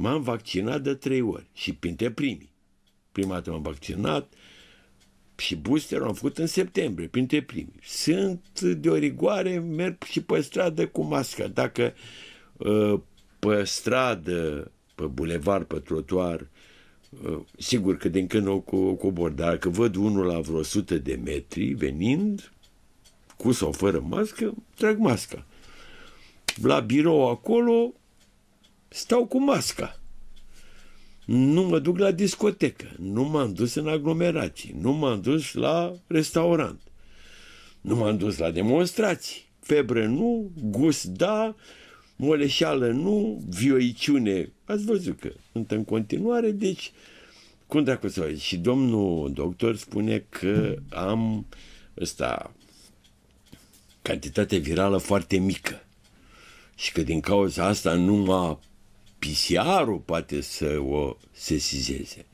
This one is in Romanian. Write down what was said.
M-am vaccinat de trei ori și printre primii. Prima dată m-am vaccinat și booster am făcut în septembrie, printre primii. Sunt de o rigoare, merg și pe stradă cu masca. Dacă ă, pe stradă, pe bulevard, pe trotuar, ă, sigur că din când o cobor, dar dacă văd unul la vreo 100 de metri venind, cu sau fără mască, trag masca. La birou acolo stau cu masca. Nu mă duc la discotecă, nu m-am dus în aglomerații, nu m-am dus la restaurant, nu m-am dus la demonstrații. Febră nu, gust da, moleșeală nu, vioiciune. Ați văzut că sunt în continuare, deci cum dracu să Și domnul doctor spune că am ăsta cantitate virală foarte mică și că din cauza asta nu m-a PCR-ul poate să o sesizeze.